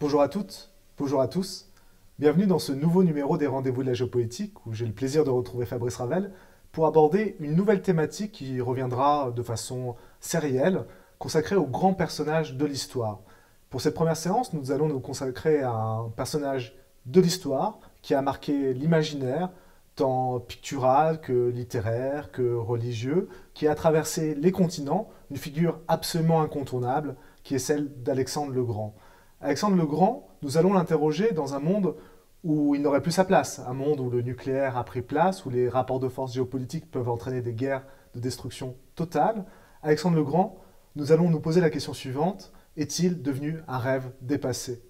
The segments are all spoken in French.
Bonjour à toutes, bonjour à tous. Bienvenue dans ce nouveau numéro des Rendez-vous de la géopolitique où j'ai le plaisir de retrouver Fabrice Ravel pour aborder une nouvelle thématique qui reviendra de façon sérielle, consacrée aux grands personnages de l'histoire. Pour cette première séance, nous allons nous consacrer à un personnage de l'histoire qui a marqué l'imaginaire, tant pictural que littéraire, que religieux, qui a traversé les continents, une figure absolument incontournable, qui est celle d'Alexandre le Grand. Alexandre le Grand, nous allons l'interroger dans un monde où il n'aurait plus sa place, un monde où le nucléaire a pris place, où les rapports de force géopolitiques peuvent entraîner des guerres de destruction totale. Alexandre le Grand, nous allons nous poser la question suivante, est-il devenu un rêve dépassé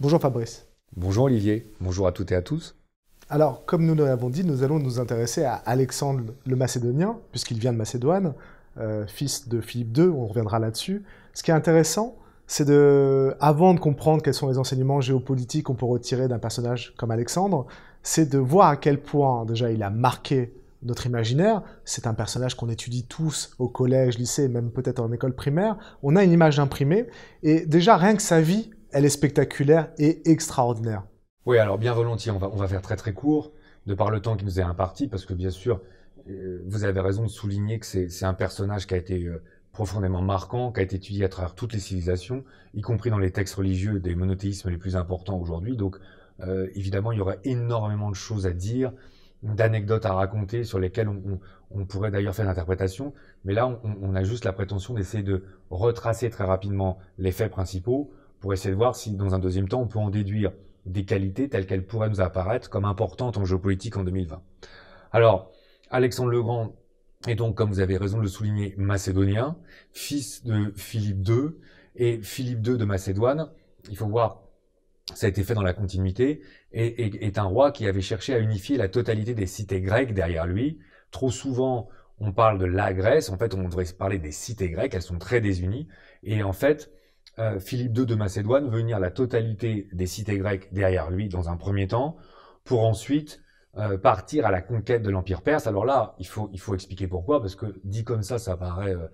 Bonjour Fabrice. Bonjour Olivier, bonjour à toutes et à tous. Alors, comme nous l'avons dit, nous allons nous intéresser à Alexandre le Macédonien, puisqu'il vient de Macédoine, euh, fils de Philippe II, on reviendra là-dessus. Ce qui est intéressant, c'est de, avant de comprendre quels sont les enseignements géopolitiques qu'on peut retirer d'un personnage comme Alexandre, c'est de voir à quel point déjà il a marqué notre imaginaire. C'est un personnage qu'on étudie tous au collège, lycée, même peut-être en école primaire. On a une image imprimée et déjà rien que sa vie, elle est spectaculaire et extraordinaire. Oui, alors bien volontiers, on va, on va faire très très court, de par le temps qui nous est imparti, parce que bien sûr, euh, vous avez raison de souligner que c'est un personnage qui a été euh, profondément marquant, qui a été étudié à travers toutes les civilisations, y compris dans les textes religieux des monothéismes les plus importants aujourd'hui. Donc euh, évidemment, il y aurait énormément de choses à dire, d'anecdotes à raconter sur lesquelles on, on, pourrait d'ailleurs faire l'interprétation. Mais là, on, on, a juste la prétention d'essayer de retracer très rapidement les faits principaux pour essayer de voir si dans un deuxième temps, on peut en déduire des qualités telles qu'elles pourraient nous apparaître comme importantes en géopolitique en 2020. Alors, Alexandre le Grand est donc, comme vous avez raison de le souligner, macédonien, fils de Philippe II, et Philippe II de Macédoine, il faut voir, ça a été fait dans la continuité, est un roi qui avait cherché à unifier la totalité des cités grecques derrière lui. Trop souvent, on parle de la Grèce, en fait, on devrait parler des cités grecques, elles sont très désunies, et en fait, euh, Philippe II de Macédoine venir la totalité des cités grecques derrière lui dans un premier temps, pour ensuite euh, partir à la conquête de l'Empire perse. Alors là, il faut, expliquer pourquoi, parce que dit comme ça, ça paraît euh,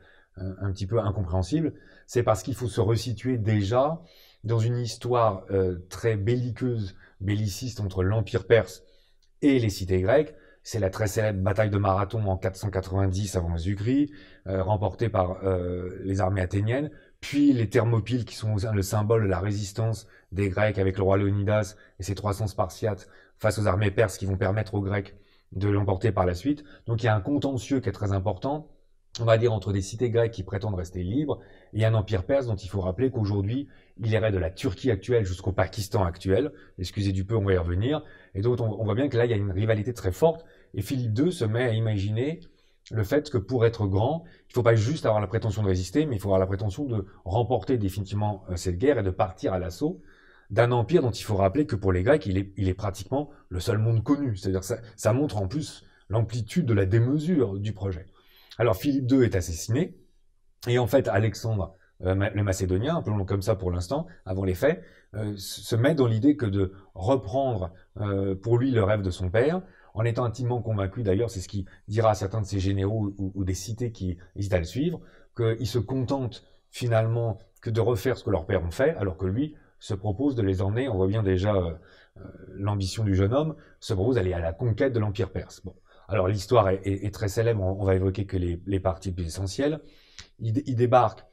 un petit peu incompréhensible. C'est parce qu'il faut se resituer déjà dans une histoire très belliqueuse, belliciste entre l'Empire perse et les cités grecques. C'est la très célèbre bataille de Marathon en 490 avant Jésus-Christ, remportée par les armées athéniennes, puis les Thermopyles qui sont le symbole de la résistance des Grecs avec le roi Léonidas et ses 300 Spartiates face aux armées perses qui vont permettre aux Grecs de l'emporter par la suite. Donc il y a un contentieux qui est très important, on va dire entre des cités grecques qui prétendent rester libres et un empire perse dont il faut rappeler qu'aujourd'hui il irait de la Turquie actuelle jusqu'au Pakistan actuel, excusez du peu, on va y revenir, et donc on, on voit bien que là il y a une rivalité très forte et Philippe II se met à imaginer le fait que pour être grand, il ne faut pas juste avoir la prétention de résister, mais il faut avoir la prétention de remporter définitivement euh, cette guerre et de partir à l'assaut d'un empire dont il faut rappeler que pour les Grecs, il est, pratiquement le seul monde connu. C'est-à-dire ça, ça montre en plus l'amplitude de la démesure du projet. Alors Philippe II est assassiné, et en fait Alexandre euh, le Macédonien, appelons-le comme ça pour l'instant, avant les faits, euh, se met dans l'idée que de reprendre pour lui le rêve de son père, en étant intimement convaincu, d'ailleurs, c'est ce qui dira à certains de ses généraux ou, des cités qui hésitent à le suivre, qu'ils se contentent finalement que de refaire ce que leurs pères ont fait, alors que lui se propose de les emmener, on voit bien déjà euh, euh, l'ambition du jeune homme, se propose d'aller à la conquête de l'Empire perse. Bon. Alors l'histoire est, très célèbre, on, va évoquer que les, les parties plus essentielles. Il, débarque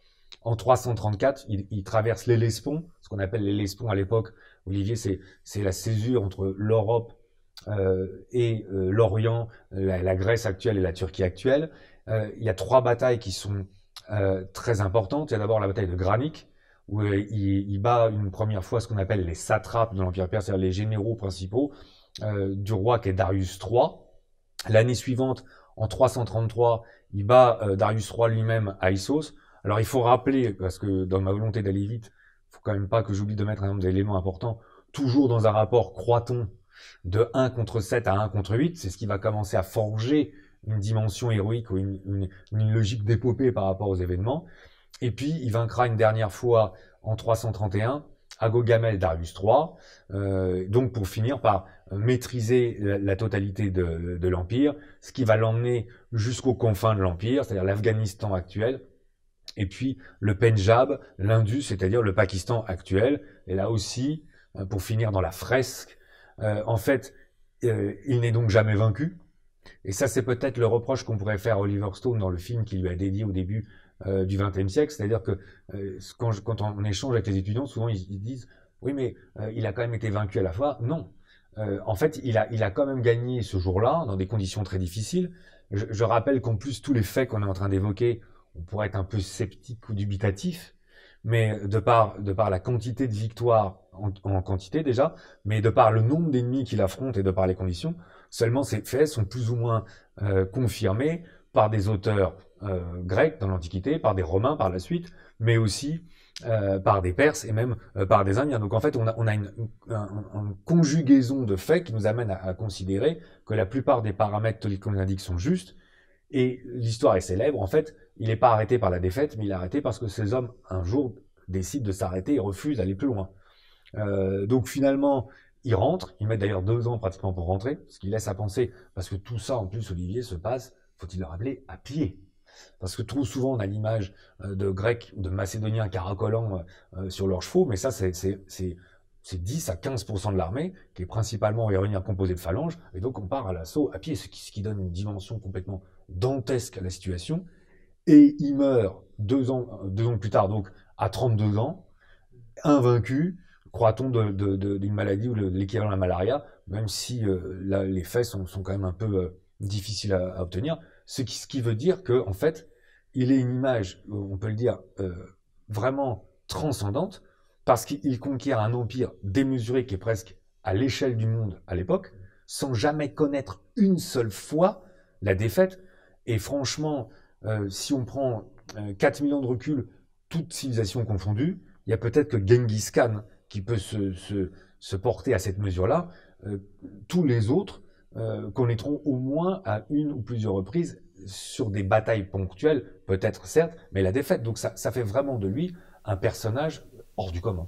en 334, il, traverse traverse l'Hellespont, ce qu'on appelle les l'Hellespont à l'époque, Olivier, c'est la césure entre l'Europe euh, et euh, l'Orient, euh, la, Grèce actuelle et la Turquie actuelle, il y a trois batailles qui sont très importantes. Il y a d'abord la bataille de Granic, où il, bat une première fois ce qu'on appelle les satrapes de l'Empire perse, c'est-à-dire les généraux principaux du roi qui est Darius III. L'année suivante, en 333, il bat Darius III lui-même à Issos. Alors il faut rappeler, parce que dans ma volonté d'aller vite, il faut quand même pas que j'oublie de mettre un nombre d'éléments importants, toujours dans un rapport croit-on-t-on, de 1 contre 7 à 1 contre 8, c'est ce qui va commencer à forger une dimension héroïque ou une, logique d'épopée par rapport aux événements. Et puis, il vaincra une dernière fois en 331 à Gogamel Darius III, euh, donc pour finir par maîtriser la, totalité de, l'Empire, ce qui va l'emmener jusqu'aux confins de l'Empire, c'est-à-dire l'Afghanistan actuel, et puis le Pendjab, l'Indus, c'est-à-dire le Pakistan actuel, et là aussi, euh, pour finir dans la fresque euh, en fait, euh, il n'est donc jamais vaincu. Et ça, c'est peut-être le reproche qu'on pourrait faire à Oliver Stone dans le film qui lui a dédié au début euh, du XXe siècle. C'est-à-dire que quand, quand, on échange avec les étudiants, souvent ils, disent Oui, mais il a quand même été vaincu à la fois. Non. en fait, il a, il a quand même gagné ce jour-là, dans des conditions très difficiles. Je, je rappelle qu'en plus, tous les faits qu'on est en train d'évoquer, on pourrait être un peu sceptique ou dubitatif, mais de par, de par la quantité de victoires en, quantité déjà, mais de par le nombre d'ennemis qu'il affronte et de par les conditions, seulement ces faits sont plus ou moins euh, confirmés par des auteurs euh, grecs dans l'Antiquité, par des Romains par la suite, mais aussi euh, par des Perses et même par des Indiens. Donc en fait, on a, une, conjugaison de faits qui nous amène à, considérer que la plupart des paramètres qu'on indique sont justes. Et l'histoire est célèbre. En fait, il n'est pas arrêté par la défaite, mais il est arrêté parce que ces hommes, un jour, décident de s'arrêter et refusent d'aller plus loin. Euh, donc finalement, il rentre. Il met d'ailleurs deux ans pratiquement pour rentrer, ce qui laisse à penser, parce que tout ça en plus, Olivier se passe, faut-il le rappeler, à pied. Parce que trop souvent, on a l'image euh, de Grecs de Macédoniens caracolant euh, sur leurs chevaux, mais ça, c'est, 10 à 15% de l'armée, qui est principalement revenir composée de phalanges, et donc on part à l'assaut à pied, ce qui, donne une dimension complètement dantesque à la situation. Et il meurt deux ans, deux ans plus tard, donc à 32 ans, invaincu, croit-on d'une de, de, maladie ou de l'équivalent de la malaria, même si euh, les faits sont, sont, quand même un peu euh, difficiles à, à obtenir, ce qui, ce qui, veut dire que en fait, il est une image, euh, on peut le dire, vraiment transcendante, parce qu'il conquiert un empire démesuré qui est presque à l'échelle du monde à l'époque, sans jamais connaître une seule fois la défaite. Et franchement, si on prend 4 millions de recul, toutes civilisations confondues, il y a peut-être que Genghis Khan qui peut se, porter à cette mesure-là, euh, tous les autres euh, connaîtront au moins à une ou plusieurs reprises sur des batailles ponctuelles, peut-être certes, mais la défaite. Donc ça, ça fait vraiment de lui un personnage hors du commun.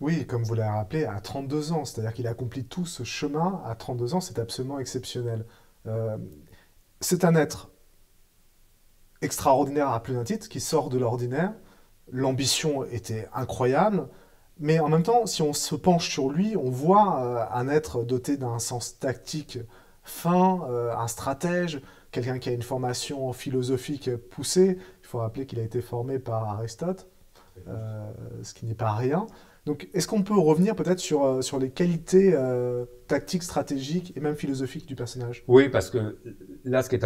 Oui, comme vous l'avez rappelé, à 32 ans, c'est-à-dire qu'il accomplit tout ce chemin à 32 ans, c'est absolument exceptionnel. Euh, c'est un être extraordinaire à plus d'un titre, qui sort de l'ordinaire. L'ambition était incroyable, mais en même temps, si on se penche sur lui, on voit euh, un être doté d'un sens tactique fin, euh, un stratège, quelqu'un qui a une formation philosophique poussée. Il faut rappeler qu'il a été formé par Aristote, euh, ce qui n'est pas rien. Donc, est-ce qu'on peut revenir peut-être sur, sur les qualités tactiques, stratégiques et même philosophiques du personnage Oui, parce que là, ce qui est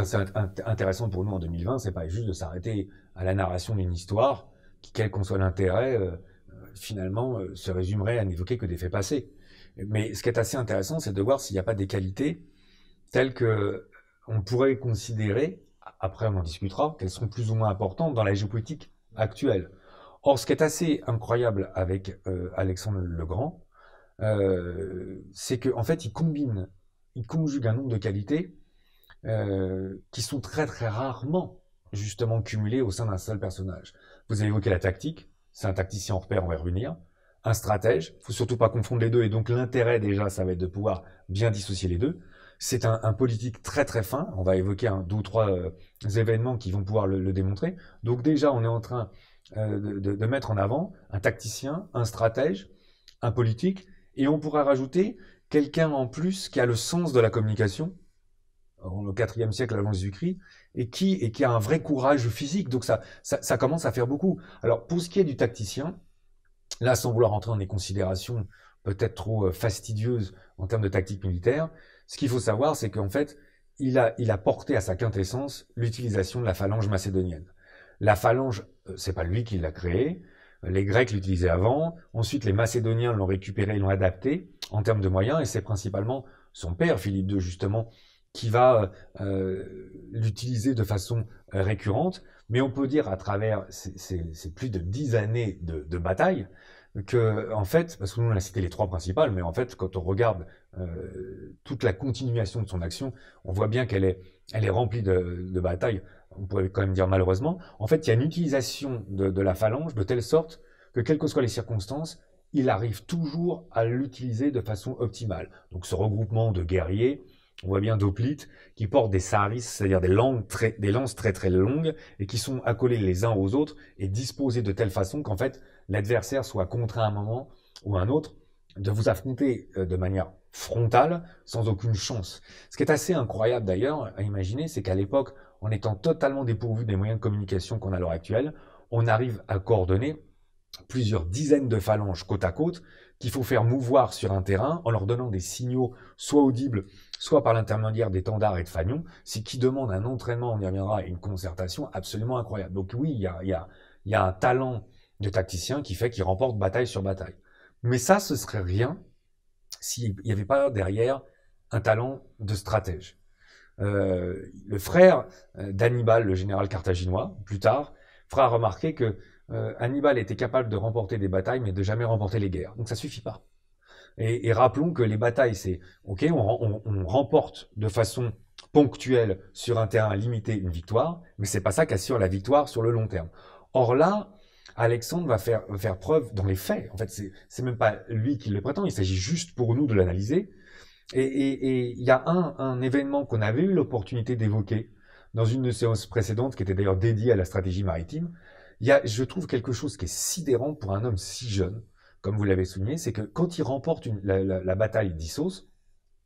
intéressant pour nous en 2020, c'est pas juste de s'arrêter à la narration d'une histoire, quel qu'en soit l'intérêt finalement, euh, se résumerait à n'évoquer que des faits passés. Mais ce qui est assez intéressant, c'est de voir s'il n'y a pas des qualités telles que euh, on pourrait considérer, après on en discutera, qu'elles sont plus ou moins importantes dans la géopolitique actuelle. Or, ce qui est assez incroyable avec euh, Alexandre le Grand, c'est qu'en en fait, il combine, il conjugue un nombre de qualités qui sont très très rarement justement cumulées au sein d'un seul personnage. Vous avez évoqué la tactique, c'est un tacticien en repère, on va y revenir. Un stratège, faut surtout pas confondre les deux, et donc l'intérêt déjà, ça va être de pouvoir bien dissocier les deux. C'est un, politique très très fin, on va évoquer un, deux ou trois euh, événements qui vont pouvoir le, démontrer. Donc déjà, on est en train euh, de mettre en avant un tacticien, un stratège, un politique, et on pourra rajouter quelqu'un en plus qui a le sens de la communication, au IVe siècle avant Jésus-Christ, et qui, et qui a un vrai courage physique. Donc ça, ça, commence à faire beaucoup. Alors pour ce qui est du tacticien, là sans vouloir entrer dans des considérations peut-être trop euh, fastidieuses en termes de tactique militaire, ce qu'il faut savoir, c'est qu'en fait, il a, il a porté à sa quintessence l'utilisation de la phalange macédonienne. La phalange, euh, c'est pas lui qui l'a créée. Les Grecs l'utilisaient avant. Ensuite, les Macédoniens l'ont récupérée, l'ont adaptée en termes de moyens, et c'est principalement son père, Philippe II, justement, qui va euh, euh, l'utiliser de façon euh, récurrente. Mais on peut dire à travers ces, plus de dix années de, de, bataille que, en fait, parce que nous on a cité les trois principales, mais en fait, quand on regarde toute la continuation de son action, on voit bien qu'elle est, elle est remplie de, de, batailles. On pourrait quand même dire malheureusement. En fait, il y a une utilisation de la phalange de telle sorte que, quelles que soient les circonstances, il arrive toujours à l'utiliser de façon optimale. Donc, ce regroupement de guerriers, on voit bien d'oplites qui portent des saris, c'est-à-dire des, des, lances très très longues, et qui sont accolées les uns aux autres et disposées de telle façon qu'en fait l'adversaire soit contraint à un moment ou à un autre de vous affronter euh, de manière frontale sans aucune chance. Ce qui est assez incroyable d'ailleurs à imaginer, c'est qu'à l'époque, en étant totalement dépourvu des moyens de communication qu'on a à l'heure actuelle, on arrive à coordonner plusieurs dizaines de phalanges côte à côte qu'il faut faire mouvoir sur un terrain en leur donnant des signaux soit audibles, soit par l'intermédiaire des d'étendards et de fanions, c'est qui demande un entraînement, on y reviendra, et une concertation absolument incroyable. Donc oui, il y a, un talent de tacticien qui fait qu'il remporte bataille sur bataille. Mais ça, ce serait rien s'il n'y avait pas derrière un talent de stratège. Euh, le frère euh, d'Annibal, le général carthaginois, plus tard, fera remarquer que euh, Hannibal était capable de remporter des batailles, mais de jamais remporter les guerres. Donc ça suffit pas. Et, rappelons que les batailles, c'est ok, on, remporte de façon ponctuelle sur un terrain limité une victoire, mais c'est pas ça qui assure la victoire sur le long terme. Or là, Alexandre va faire, preuve dans les faits. En fait, c'est même pas lui qui le prétend. Il s'agit juste pour nous de l'analyser. Et il y a un, événement qu'on avait eu l'opportunité d'évoquer dans une séance précédente qui était d'ailleurs dédiée à la stratégie maritime, il y a, je trouve quelque chose qui est sidérant pour un homme si jeune, comme vous l'avez souligné, c'est que quand il remporte une, la, la, bataille d'Issos,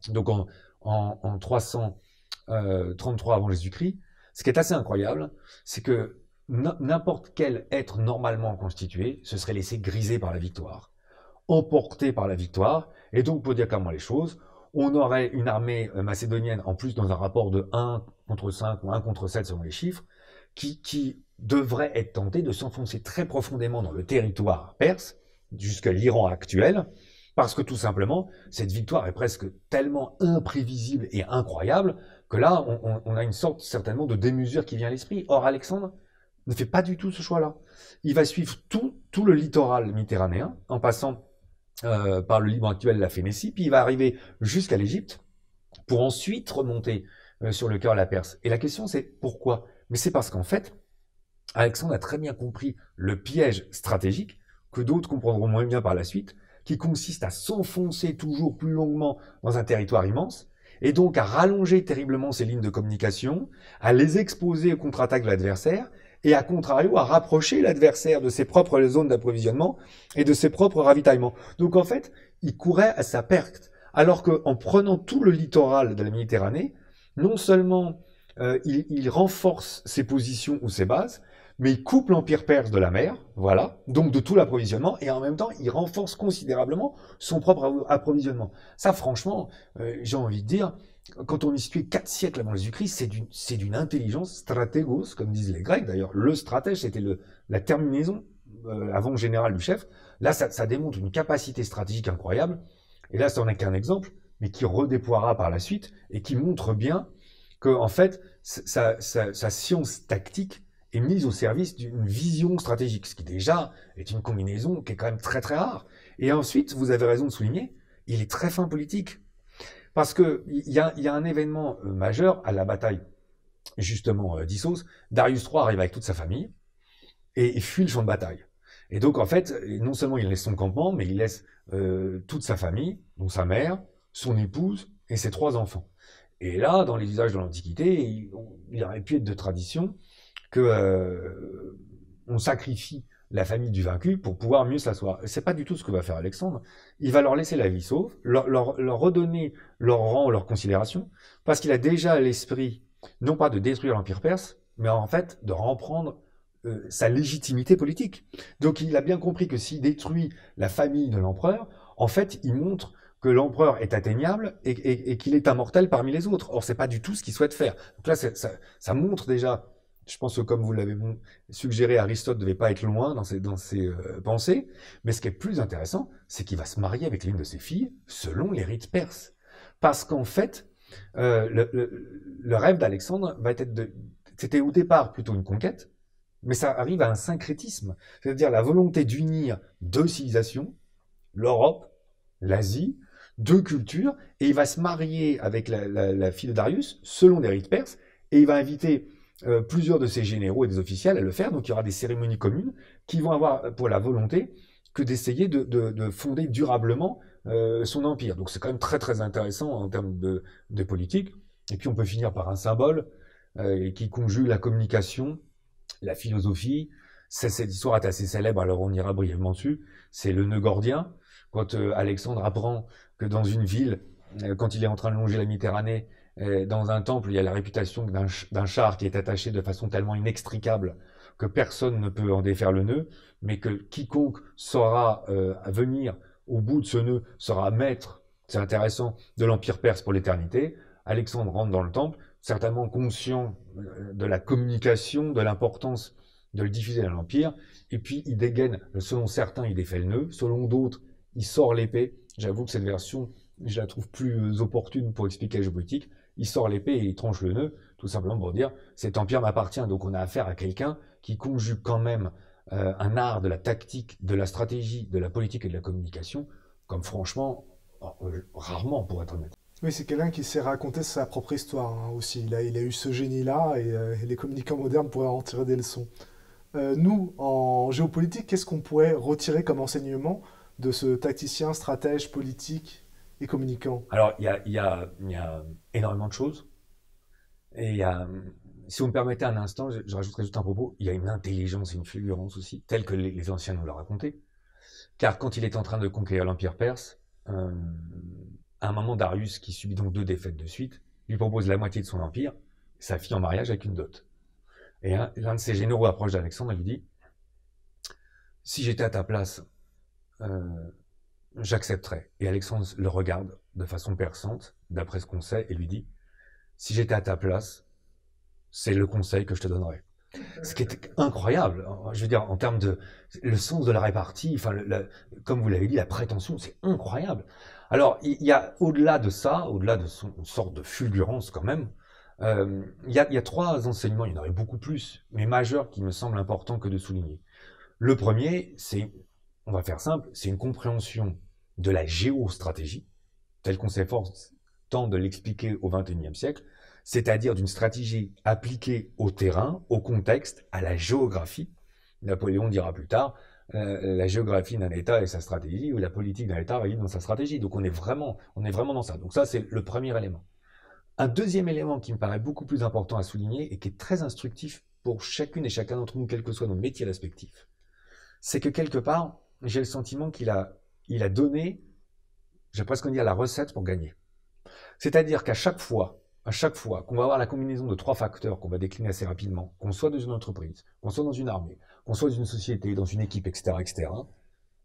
donc en, en, en 333 euh, avant Jésus-Christ, ce qui est assez incroyable, c'est que n'importe quel être normalement constitué se serait laissé griser par la victoire, emporté par la victoire, et donc pour dire clairement les choses, on aurait une armée euh, macédonienne en plus dans un rapport de 1 contre 5 ou 1 contre 7 selon les chiffres, qui, qui devrait être tenté de s'enfoncer très profondément dans le territoire perse, jusqu'à l'Iran actuel, parce que tout simplement, cette victoire est presque tellement imprévisible et incroyable que là, on, a une sorte certainement de démesure qui vient à l'esprit. Or, Alexandre ne fait pas du tout ce choix-là. Il va suivre tout, tout le littoral méditerranéen, en passant euh, par le Liban actuel, la Phénicie, puis il va arriver jusqu'à l'Égypte, pour ensuite remonter euh, sur le cœur de la Perse. Et la question, c'est pourquoi Mais c'est parce qu'en fait, Alexandre a très bien compris le piège stratégique que d'autres comprendront moins bien par la suite, qui consiste à s'enfoncer toujours plus longuement dans un territoire immense, et donc à rallonger terriblement ses lignes de communication, à les exposer aux contre-attaques de l'adversaire, et à contrario à rapprocher l'adversaire de ses propres zones d'approvisionnement et de ses propres ravitaillements. Donc en fait, il courait à sa perte, alors qu'en prenant tout le littoral de la Méditerranée, non seulement euh, il renforce ses positions ou ses bases, mais il coupe l'Empire perse de la mer, voilà, donc de tout l'approvisionnement, et en même temps, il renforce considérablement son propre approvisionnement. Ça, franchement, euh, j'ai envie de dire, quand on est situé quatre siècles avant Jésus-Christ, c'est d'une intelligence stratégos, comme disent les Grecs d'ailleurs. Le stratège, c'était la terminaison euh, avant général du chef. Là, ça, démontre une capacité stratégique incroyable. Et là, ça n'est est qu'un exemple, mais qui redéploiera par la suite et qui montre bien que, en fait, sa, sa science tactique est mise au service d'une vision stratégique, ce qui déjà est une combinaison qui est quand même très très rare. Et ensuite, vous avez raison de souligner, il est très fin politique. Parce qu'il y a, un événement euh, majeur à la bataille, justement, euh, d'Issos. Darius III arrive avec toute sa famille et, il fuit le champ de bataille. Et donc, en fait, non seulement il laisse son campement, mais il laisse euh, toute sa famille, dont sa mère, son épouse et ses trois enfants. Et là, dans les usages de l'Antiquité, il, il aurait pu être de tradition que euh, on sacrifie la famille du vaincu pour pouvoir mieux s'asseoir. C'est pas du tout ce que va faire Alexandre. Il va leur laisser la vie sauve, leur, redonner leur rang leur considération, parce qu'il a déjà l'esprit, non pas de détruire l'Empire perse, mais en fait de reprendre euh, sa légitimité politique. Donc il a bien compris que s'il détruit la famille de l'empereur, en fait il montre que l'empereur est atteignable et, qu'il est immortel parmi les autres. Or, c'est pas du tout ce qu'il souhaite faire. Donc là, ça, ça montre déjà je pense que, comme vous l'avez suggéré, Aristote ne devait pas être loin dans ses, euh, pensées. Mais ce qui est plus intéressant, c'est qu'il va se marier avec l'une de ses filles selon les rites perses. Parce qu'en fait, euh, le, rêve d'Alexandre va être de. C'était au départ plutôt une conquête, mais ça arrive à un syncrétisme, c'est-à-dire la volonté d'unir deux civilisations, l'Europe, l'Asie, deux cultures, et il va se marier avec la, la fille de Darius selon les rites perses, et il va inviter euh, plusieurs de ses généraux et des officiels à le faire. Donc il y aura des cérémonies communes qui vont avoir euh, pour la volonté que d'essayer de, fonder durablement euh, son empire. Donc c'est quand même très très intéressant en termes de, politique. Et puis on peut finir par un symbole qui conjugue la communication, la philosophie. Cette histoire est assez célèbre, alors on ira brièvement dessus. C'est le nœud gordien. Quand Alexandre apprend que dans une ville, quand il est en train de longer la Méditerranée, euh, dans un temple, il y a la réputation d'un char qui est attaché de façon tellement inextricable que personne ne peut en défaire le nœud, mais que quiconque saura euh, venir au bout de ce nœud sera maître, c'est intéressant, de l'Empire perse pour l'éternité. Alexandre rentre dans le temple, certainement conscient euh, de la communication, de l'importance de le diffuser à l'Empire, et puis il dégaine, selon certains, il défait le nœud, selon d'autres, il sort l'épée. J'avoue que cette version, je la trouve plus opportune pour expliquer la géopolitique, il sort l'épée et il tranche le nœud, tout simplement pour dire cet empire m'appartient. Donc on a affaire à quelqu'un qui conjugue quand même euh, un art de la tactique, de la stratégie, de la politique et de la communication, comme franchement, oh, euh, rarement pour être honnête. Oui, c'est quelqu'un qui sait raconter sa propre histoire hein, aussi. Il a, eu ce génie-là euh, et, les communicants modernes pourraient en tirer des leçons. nous, en géopolitique, qu'est-ce qu'on pourrait retirer comme enseignement de ce tacticien, stratège, politique et communicants Alors, il y a, énormément de choses. Et y a, si vous me permettez un instant, je, je rajouterai juste un propos. Il y a une intelligence et une fulgurance aussi, telle que les, anciens nous l'ont raconté. Car quand il est en train de conquérir l'Empire perse, euh, à un moment, Darius, qui subit donc deux défaites de suite, lui propose la moitié de son empire, sa fille en mariage avec une dot. Et l'un de ses généraux approche d'Alexandre et lui dit Si j'étais à ta place, euh, j'accepterai. Et Alexandre le regarde de façon perçante, d'après ce qu'on sait, et lui dit Si j'étais à ta place, c'est le conseil que je te donnerais. Ce qui est incroyable, hein, je veux dire, en termes de le sens de la répartie, enfin, comme vous l'avez dit, la prétention, c'est incroyable. Alors, il y a au-delà de ça, au-delà de son sorte de fulgurance quand même, euh, il, y a, il y a trois enseignements, il y en aurait beaucoup plus, mais majeurs qui me semblent importants que de souligner. Le premier, c'est on va faire simple, c'est une compréhension de la géostratégie, telle qu'on s'efforce tant de l'expliquer au XXIe siècle, c'est-à-dire d'une stratégie appliquée au terrain, au contexte, à la géographie. Napoléon dira plus tard, euh, la géographie d'un État et sa stratégie, ou la politique d'un État valide dans sa stratégie. Donc on est vraiment, on est vraiment dans ça. Donc ça, c'est le premier élément. Un deuxième élément qui me paraît beaucoup plus important à souligner et qui est très instructif pour chacune et chacun d'entre nous, quel que soit nos métiers respectif, c'est que quelque part, j'ai le sentiment qu'il a, il a donné, j'ai presque dit à la recette pour gagner. C'est-à-dire qu'à chaque fois, à chaque fois qu'on va avoir la combinaison de trois facteurs qu'on va décliner assez rapidement, qu'on soit dans une entreprise, qu'on soit dans une armée, qu'on soit dans une société, dans une équipe, etc., etc.,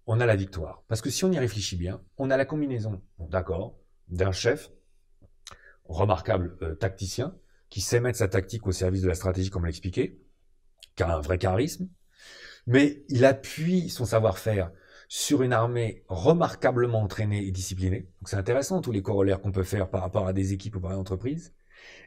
on a la victoire. Parce que si on y réfléchit bien, on a la combinaison, d'accord, d'un chef, remarquable euh, tacticien, qui sait mettre sa tactique au service de la stratégie, comme expliqué, qui a un vrai charisme, mais il appuie son savoir-faire sur une armée remarquablement entraînée et disciplinée. Donc c'est intéressant tous les corollaires qu'on peut faire par rapport à des équipes ou par une entreprise.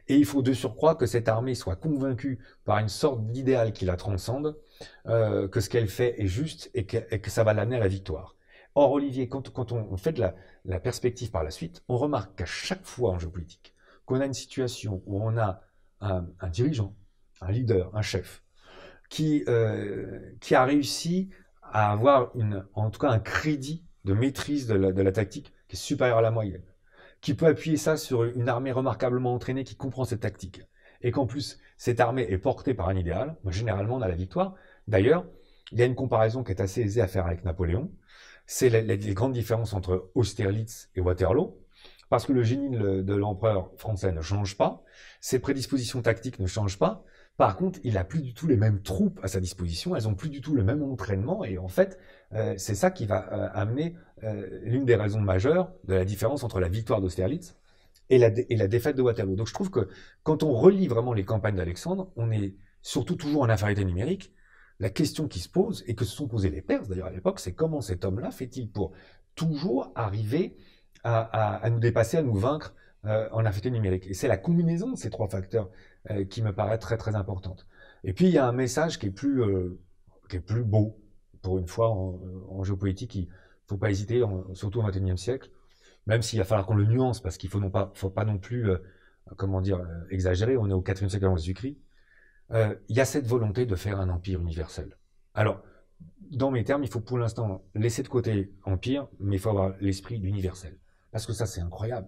Et il faut de surcroît que cette armée soit convaincue par une sorte d'idéal qui la transcende, euh, que ce qu'elle fait est juste et que, ça va l'amener à la victoire. Or, Olivier, quand, on, fait de la, perspective par la suite, on remarque qu'à chaque fois en géopolitique, qu'on a une situation où on a un dirigeant, un leader, un chef, qui, euh, qui a réussi à avoir une, en tout cas un crédit de maîtrise de la, tactique qui est supérieur à la moyenne, qui peut appuyer ça sur une armée remarquablement entraînée qui comprend cette tactique, et qu'en plus cette armée est portée par un idéal, généralement on a la victoire. D'ailleurs, il y a une comparaison qui est assez aisée à faire avec Napoléon, c'est les, grandes différences entre Austerlitz et Waterloo, parce que le génie de l'empereur français ne change pas, ses prédispositions tactiques ne changent pas, par contre, il n'a plus du tout les mêmes troupes à sa disposition, elles n'ont plus du tout le même entraînement, et en fait, euh, c'est ça qui va euh, amener euh, l'une des raisons majeures de la différence entre la victoire d'Austerlitz et la, défaite de Waterloo. Donc je trouve que quand on relit vraiment les campagnes d'Alexandre, on est surtout toujours en infériorité numérique. La question qui se pose, et que se sont posées les Perses d'ailleurs à l'époque, c'est comment cet homme-là fait-il pour toujours arriver à, nous dépasser, à nous vaincre en infériorité numérique Et c'est la combinaison de ces trois facteurs euh, qui me paraît très très importante. Et puis il y a un message qui est plus, euh, qui est plus beau, pour une fois, en, géopolitique, il ne faut pas hésiter, surtout au XXIe siècle, même s'il va falloir qu'on le nuance, parce qu'il ne faut, non pas, faut pas non plus, euh, comment dire, exagérer, on est au IVe siècle avant Jésus-Christ, il y a cette volonté de faire un empire universel. Alors, dans mes termes, il faut pour l'instant laisser de côté empire, mais il faut avoir l'esprit d'universel. Parce que ça, c'est incroyable.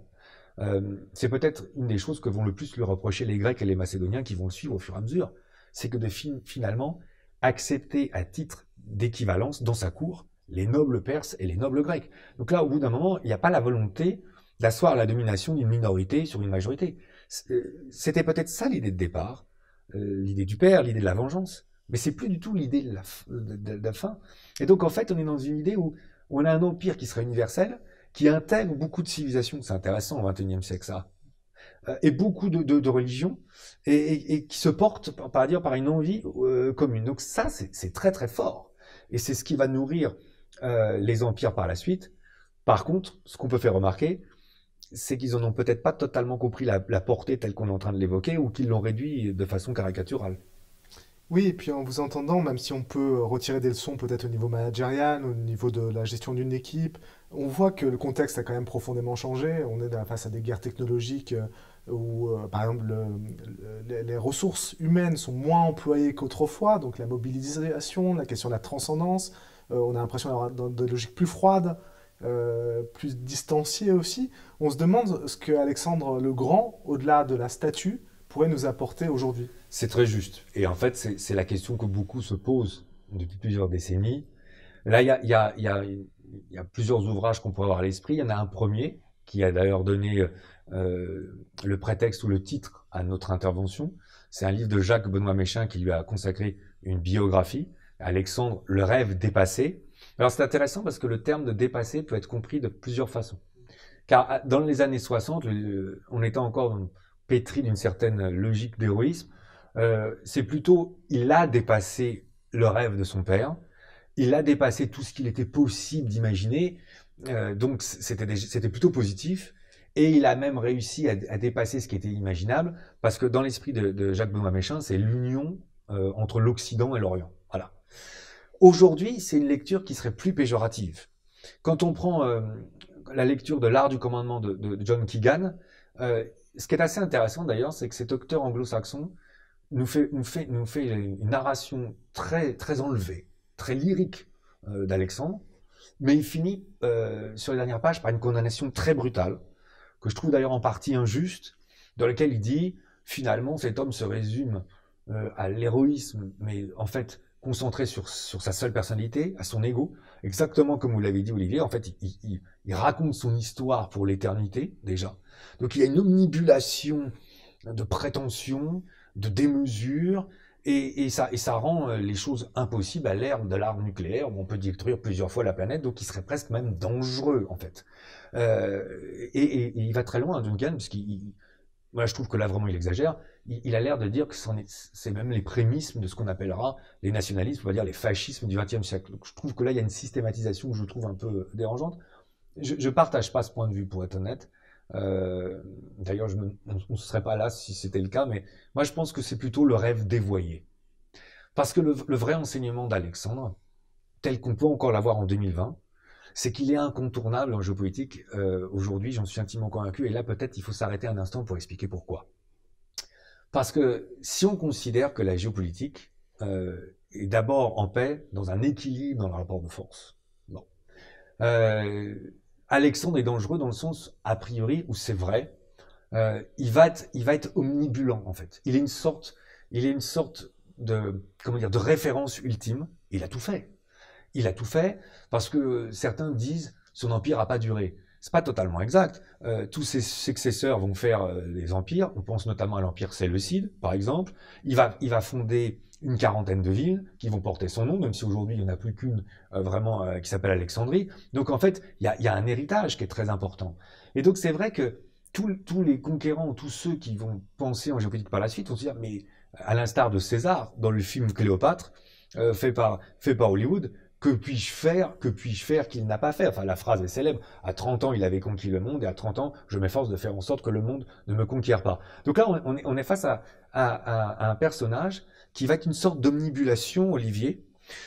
Euh, c'est peut-être une des choses que vont le plus lui reprocher les Grecs et les Macédoniens qui vont le suivre au fur et à mesure. C'est que de finalement accepter à titre d'équivalence dans sa cour les nobles perses et les nobles grecs. Donc là, au bout d'un moment, il n'y a pas la volonté d'asseoir la domination d'une minorité sur une majorité. Euh, c'était peut-être ça l'idée de départ, euh, l'idée du père, l'idée de la vengeance, mais c'est plus du tout l'idée de, de la, fin. Et donc en fait, on est dans une idée où on a un empire qui serait universel, qui intègre beaucoup de civilisations, c'est intéressant au XXIe siècle ça, euh, et beaucoup de, religions, et, qui se portent par, dire, par une envie euh, commune. Donc ça, c'est très très fort, et c'est ce qui va nourrir euh, les empires par la suite. Par contre, ce qu'on peut faire remarquer, c'est qu'ils en ont peut-être pas totalement compris la, la portée telle qu'on est en train de l'évoquer, ou qu'ils l'ont réduit de façon caricaturale. Oui, et puis en vous entendant, même si on peut retirer des leçons peut-être au niveau managérial, au niveau de la gestion d'une équipe, on voit que le contexte a quand même profondément changé. On est face à des guerres technologiques euh, où, euh, par exemple, les ressources humaines sont moins employées qu'autrefois, donc la mobilisation, la question de la transcendance, euh, on a l'impression d'avoir des logiques plus froides. plus distanciées aussi. On se demande ce que Alexandre le Grand, au-delà de la statue, pourrait nous apporter aujourd'hui C'est très juste. Et en fait, c'est la question que beaucoup se posent depuis plusieurs décennies. Là, il y a, plusieurs ouvrages qu'on pourrait avoir à l'esprit. Il y en a un premier qui a d'ailleurs donné euh, le prétexte ou le titre à notre intervention. C'est un livre de Jacques Benoît Méchain qui lui a consacré une biographie, Alexandre, le rêve dépassé. Alors c'est intéressant parce que le terme de dépassé peut être compris de plusieurs façons. Car dans les années 60, on était encore pétri d'une certaine logique d'héroïsme. Euh, c'est plutôt, il a dépassé le rêve de son père, il a dépassé tout ce qu'il était possible d'imaginer, euh, donc c'était c'était plutôt positif, et il a même réussi à, dépasser ce qui était imaginable, parce que dans l'esprit de, Jacques Benoît Méchain, c'est l'union euh, entre l'Occident et l'Orient. Voilà. Aujourd'hui, c'est une lecture qui serait plus péjorative. Quand on prend la lecture de l'art du commandement de, John Keegan, euh, ce qui est assez intéressant d'ailleurs, c'est que cet docteur anglo-saxon nous fait, une narration très, très enlevée, très lyrique euh, d'Alexandre, mais il finit euh, sur les dernières pages par une condamnation très brutale, que je trouve d'ailleurs en partie injuste, dans laquelle il dit finalement cet homme se résume euh, à l'héroïsme, mais en fait concentré sur, sa seule personnalité, à son ego, exactement comme vous l'avez dit Olivier, en fait, il, raconte son histoire pour l'éternité déjà. Donc il y a une omnibulation de prétentions, de démesures, et, ça, et ça rend euh, les choses impossibles à l'ère de l'arme nucléaire, où on peut détruire plusieurs fois la planète, donc il serait presque même dangereux en fait. Euh, et, il va très loin, hein, Duncan, parce qu'il moi je trouve que là vraiment il exagère, il, a l'air de dire que c'est même les prémismes de ce qu'on appellera les nationalismes, on va dire les fascismes du XXe siècle. je trouve que là il y a une systématisation que je trouve un peu euh, dérangeante. Je ne partage pas ce point de vue pour être honnête. Euh, d'ailleurs, on ne serait pas là si c'était le cas, mais moi je pense que c'est plutôt le rêve dévoyé. Parce que le vrai enseignement d'Alexandre, tel qu'on peut encore l'avoir en 2020, c'est qu'il est incontournable en géopolitique euh, aujourd'hui, j'en suis intimement convaincu, et là peut-être il faut s'arrêter un instant pour expliquer pourquoi. Parce que si on considère que la géopolitique euh, est d'abord en paix, dans un équilibre dans le rapport de force, bon. Euh, Alexandre est dangereux dans le sens, a priori, où c'est vrai, il, va être, il va être omnibulant en fait. Il est une sorte, il est une sorte de, comment dire, de référence ultime, il a tout fait il a tout fait, parce que certains disent son empire n'a pas duré. C'est pas totalement exact. Euh, tous ses successeurs vont faire euh, des empires. On pense notamment à l'empire séleucide, par exemple. Il va, il va fonder une quarantaine de villes qui vont porter son nom, même si aujourd'hui il n'y en a plus qu'une euh, vraiment qui s'appelle Alexandrie. Donc en fait, il y, a, un héritage qui est très important. Et donc c'est vrai que tous les conquérants, tous ceux qui vont penser en géopolitique par la suite vont se dire, mais à l'instar de César dans le film Cléopâtre, fait par Hollywood, que puis-je faire Que puis-je faire qu'il n'a pas fait Enfin, la phrase est célèbre. À 30 ans, il avait conquis le monde, et à 30 ans, je m'efforce de faire en sorte que le monde ne me conquiert pas. Donc là, on, on est face à, un personnage qui va être une sorte d'omnibulation, Olivier.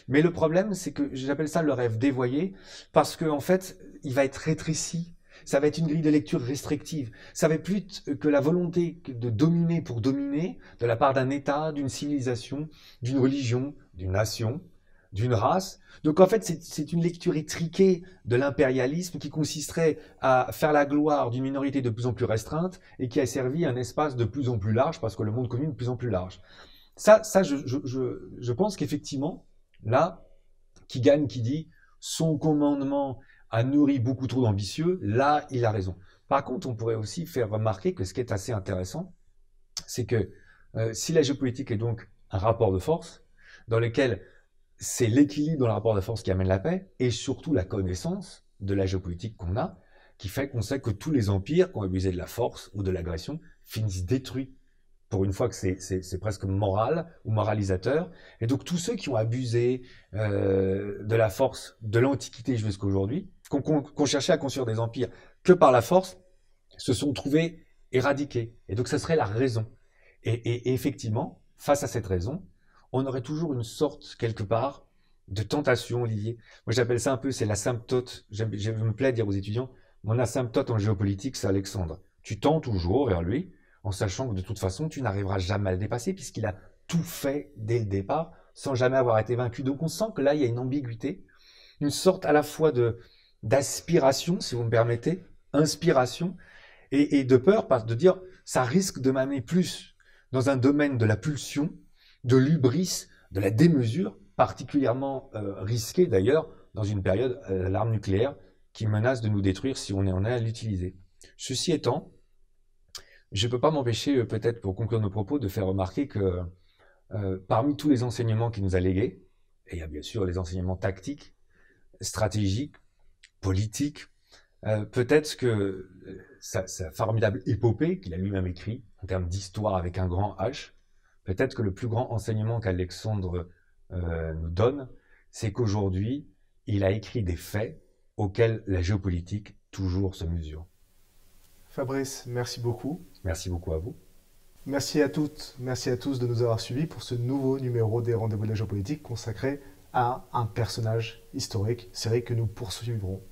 Mais le problème, c'est que j'appelle ça le rêve dévoyé, parce que, en fait, il va être rétréci. Ça va être une grille de lecture restrictive. Ça va être plus que la volonté de dominer pour dominer de la part d'un État, d'une civilisation, d'une religion, d'une nation, d'une race. Donc en fait, c'est une lecture étriquée de l'impérialisme qui consisterait à faire la gloire d'une minorité de plus en plus restreinte et qui a servi un espace de plus en plus large parce que le monde commun est de plus en plus large. Ça, ça je, je, je, pense qu'effectivement, là, qui gagne, qui dit, son commandement a nourri beaucoup trop d'ambitieux, là, il a raison. Par contre, on pourrait aussi faire remarquer que ce qui est assez intéressant, c'est que euh, si la géopolitique est donc un rapport de force, dans lequel c'est l'équilibre dans le rapport de force qui amène la paix et surtout la connaissance de la géopolitique qu'on a qui fait qu'on sait que tous les empires qui ont abusé de la force ou de l'agression finissent détruits. Pour une fois que c'est presque moral ou moralisateur. Et donc tous ceux qui ont abusé euh, de la force de l'Antiquité jusqu'à aujourd'hui, qu'on cherchait à construire des empires que par la force, se sont trouvés éradiqués. Et donc ce serait la raison. et effectivement, face à cette raison, on aurait toujours une sorte, quelque part, de tentation, Olivier. Moi, j'appelle ça un peu, c'est l'asymptote. Je me plais à dire aux étudiants, mon asymptote en géopolitique, c'est Alexandre. Tu tends toujours vers lui, en sachant que de toute façon, tu n'arriveras jamais à le dépasser, puisqu'il a tout fait dès le départ, sans jamais avoir été vaincu. Donc, on sent que là, il y a une ambiguïté, une sorte à la fois de d'aspiration, si vous me permettez, inspiration, et, et de peur, parce de dire, ça risque de m'amener plus dans un domaine de la pulsion de l'ubris, de la démesure, particulièrement euh, risquée d'ailleurs dans une période euh, l'arme nucléaire qui menace de nous détruire si on en est à l'utiliser. Ceci étant, je ne peux pas m'empêcher, euh, peut-être pour conclure nos propos, de faire remarquer que euh, parmi tous les enseignements qu'il nous a légués, et il y a bien sûr les enseignements tactiques, stratégiques, politiques, peut-être que sa, formidable épopée, qu'il a lui-même écrite, en termes d'histoire avec un grand H, Peut-être que le plus grand enseignement qu'Alexandre euh, nous donne, c'est qu'aujourd'hui, il a écrit des faits auxquels la géopolitique toujours se mesure. Fabrice, merci beaucoup. Merci beaucoup à vous. Merci à toutes, merci à tous de nous avoir suivis pour ce nouveau numéro des Rendez-vous de la géopolitique consacré à un personnage historique, vrai que nous poursuivrons.